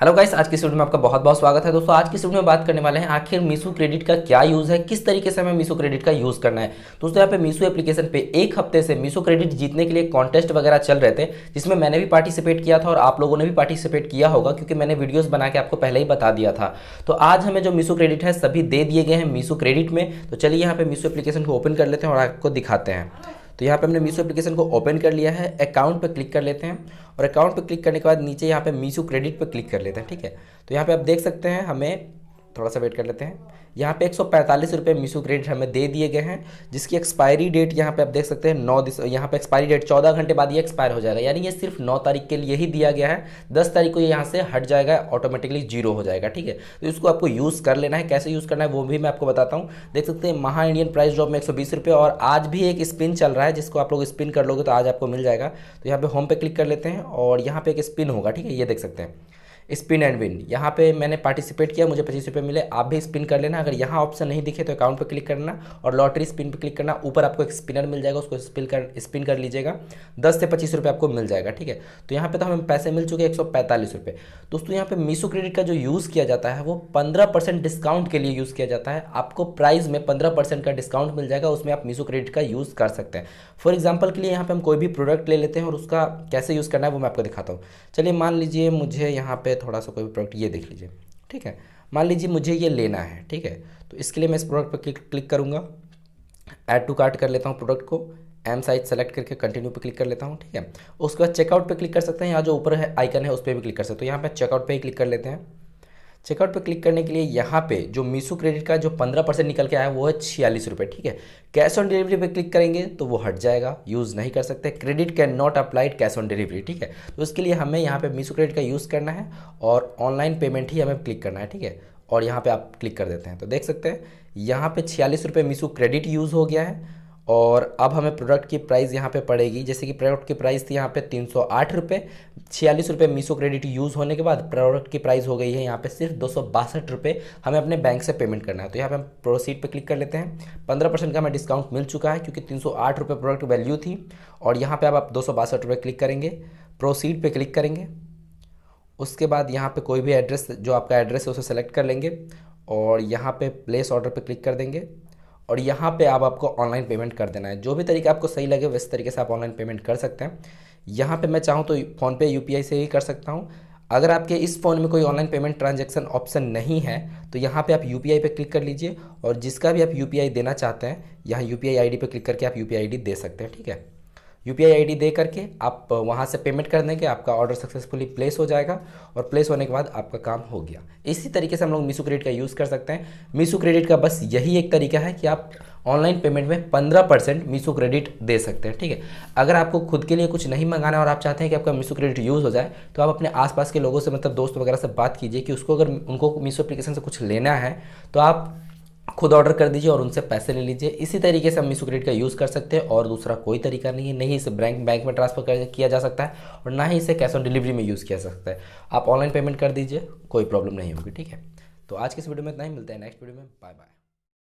hello guys आज की studio में आपका बहुत बहुत स्वागत है दोस्तों आज की स्टूडियो में बात करने वाले हैं आखिर मीशो क्रेडिट का क्या यूज़ है किस तरीके से हमें मीशो क्रेडिट का यूज़ करना है दोस्तों यहाँ पे मीशो एप्लीकेशन पे एक हफ्ते से मीशो क्रेडिट जीतने के लिए कॉन्टेस्ट वगैरह चल रहे थे जिसमें मैंने भी पार्टिसिपेट किया था और आप लोगों ने भी पार्टिसिपेट किया होगा क्योंकि मैंने वीडियोज़ बना के आपको पहले ही बता दिया था तो आज हमें जो मीशो क्रेडिट है सभी दे दिए गए हैं मीशो क्रेडिट में तो चलिए यहाँ पर मीशो एप्लीकेशन को ओपन कर लेते हैं और आपको दिखाते हैं तो यहाँ पे हमने मीशो एप्लीकेशन को ओपन कर लिया है अकाउंट पे क्लिक कर लेते हैं और अकाउंट पे क्लिक करने के बाद नीचे यहाँ पे मीशो क्रेडिट पे क्लिक कर लेते हैं ठीक है तो यहाँ पे आप देख सकते हैं हमें थोड़ा सा वेट कर लेते हैं यहाँ पे एक सौ पैंतालीस रुपये मिसू क्रेडिट हमें दे दिए गए हैं जिसकी एक्सपायरी डेट यहाँ पे आप देख सकते हैं नौ दिस यहाँ पे एक्सपायरी डेट चौदह घंटे बाद ये एक्सपायर हो जाएगा यानी ये सिर्फ नौ तारीख के लिए ही दिया गया है दस तारीख को ये यहाँ से हट जाएगा ऑटोमेटिकली जीरो हो जाएगा ठीक है तो इसको आपको यूज़ कर लेना है कैसे यूज़ करना है वो भी मैं आपको बताता हूँ देख सकते हैं महा इंडियन प्राइस ड्रॉप में एक और आज भी एक स्पिन चल रहा है जिसको आप लोग स्पिन कर लोगे तो आज आपको मिल जाएगा तो यहाँ पर होम पे क्लिक कर लेते हैं और यहाँ पर एक स्पिन होगा ठीक है ये देख सकते हैं स्पिन एंड विन यहाँ पे मैंने पार्टिसिपेट किया मुझे पच्चीस रुपये मिले आप भी स्पिन कर लेना अगर यहाँ ऑप्शन नहीं दिखे तो अकाउंट पे क्लिक करना और लॉटरी स्पिन पे क्लिक करना ऊपर आपको एक स्पिनर मिल जाएगा उसको स्पिन कर स्पिन कर लीजिएगा दस से पच्चीस रुपये आपको मिल जाएगा ठीक है तो यहाँ पे तो हमें पैसे मिल चुके हैं एक सौ पैंतालीस रुपये दोस्तों यहाँ पर मीशो क्रेडिट का जो यूज़ किया जाता है वो पंद्रह परसेंट डिस्काउंट के लिए यूज़ किया जाता है आपको प्राइस में पंद्रह परसेंट का डिस्काउंट मिल जाएगा उसमें आप मीशो क्रेडिट का यूज़ कर सकते हैं फॉर एग्जाम्पल के लिए यहाँ पर हम कोई भी प्रोडक्ट ले लेते हैं और उसका कैसे यूज़ करना है वो मैं आपको दिखाता हूँ चलिए मान लीजिए मुझे यहाँ पे थोड़ा सा कोई भी प्रोडक्ट ये देख लीजिए ठीक है मान लीजिए मुझे ये लेना है ठीक है तो इसके लिए मैं इस प्रोडक्ट पर क्लिक क्लिक करूँगा ऐड टू कार्ट कर लेता हूँ प्रोडक्ट को एम साइज सेलेक्ट करके कंटिन्यू पे क्लिक कर लेता हूँ ठीक है उसके बाद चेकआउट पे क्लिक कर सकते हैं यहाँ जो ऊपर है आइकन है उस पर भी क्लिक कर सकते हो तो यहाँ पे चेकआउट पे ही क्लिक कर लेते हैं चेकआउट पे क्लिक करने के लिए यहाँ पे जो मीशो क्रेडिट का जो पंद्रह परसेंट निकल के आया है वो है छियालीस रुपये ठीक है कैश ऑन डिलीवरी पे क्लिक करेंगे तो वो हट जाएगा यूज़ नहीं कर सकते credit can not applied cash on delivery ठीक है तो इसके लिए हमें यहाँ पे मीशो क्रेडिट का यूज़ करना है और ऑनलाइन पेमेंट ही हमें क्लिक करना है ठीक है और यहाँ पर आप क्लिक कर देते हैं तो देख सकते हैं यहाँ पर छियालीस रुपये मीशो क्रेडिट यूज़ हो गया है और अब हमें प्रोडक्ट की प्राइस यहाँ पे पड़ेगी जैसे कि प्रोडक्ट की प्राइस थी यहाँ पे तीन सौ आठ रुपये छियालीस रुपये मीसो क्रेडिट यूज़ होने के बाद प्रोडक्ट की प्राइस हो गई है यहाँ पे सिर्फ दो सौ बासठ रुपये हमें अपने बैंक से पेमेंट करना है तो यहाँ पे हम प्रोसीड पे क्लिक कर लेते हैं पंद्रह परसेंट का हमें डिस्काउंट मिल चुका है क्योंकि तीन सौ आठ रुपये प्रोडक्ट वैल्यू थी और यहाँ पर अब आप दो सौ बासठ रुपये क्लिक करेंगे प्रोसीड पर क्लिक करेंगे उसके बाद यहाँ पर कोई भी एड्रेस जो आपका एड्रेस है उसे सेलेक्ट कर लेंगे और यहाँ पर प्लेस ऑर्डर पर क्लिक कर देंगे और यहाँ पे आप आपको ऑनलाइन पेमेंट कर देना है जो भी तरीका आपको सही लगे वैसे तरीके से आप ऑनलाइन पेमेंट कर सकते हैं यहाँ पे मैं चाहूँ तो फ़ोनपे यू से ही कर सकता हूँ अगर आपके इस फ़ोन में कोई ऑनलाइन पेमेंट ट्रांजेक्शन ऑप्शन नहीं है तो यहाँ पे आप यू पी क्लिक कर लीजिए और जिसका भी आप यू देना चाहते हैं यहाँ यू पी आई क्लिक करके आप यू पी दे सकते हैं ठीक है यू पी आई दे करके आप वहाँ से पेमेंट कर देंगे आपका ऑर्डर सक्सेसफुली प्लेस हो जाएगा और प्लेस होने के बाद आपका काम हो गया इसी तरीके से हम लोग मीसो क्रेडिट का यूज़ कर सकते हैं मीसो क्रेडिट का बस यही एक तरीका है कि आप ऑनलाइन पेमेंट में 15 परसेंट मीसो क्रेडिट दे सकते हैं ठीक है अगर आपको खुद के लिए कुछ नहीं मंगाना और आप चाहते हैं कि आपका मीसो क्रेडिट यूज़ हो जाए तो आप अपने आसपास के लोगों से मतलब दोस्त वगैरह से बात कीजिए कि उसको अगर उनको मीसो एप्लीकेशन से कुछ लेना है तो आप खुद ऑर्डर कर दीजिए और उनसे पैसे ले लीजिए इसी तरीके से हम मिसो क्रेडिट का यूज़ कर सकते हैं और दूसरा कोई तरीका नहीं है नहीं इसे बैंक बैंक में ट्रांसफर किया जा सकता है और ना ही इसे कैश ऑन डिलीवरी में यूज़ किया जा सकता है आप ऑनलाइन पेमेंट कर दीजिए कोई प्रॉब्लम नहीं होगी ठीक है तो आज के इस वीडियो में इतना ही मिलता है नेक्स्ट वीडियो में बाय बाय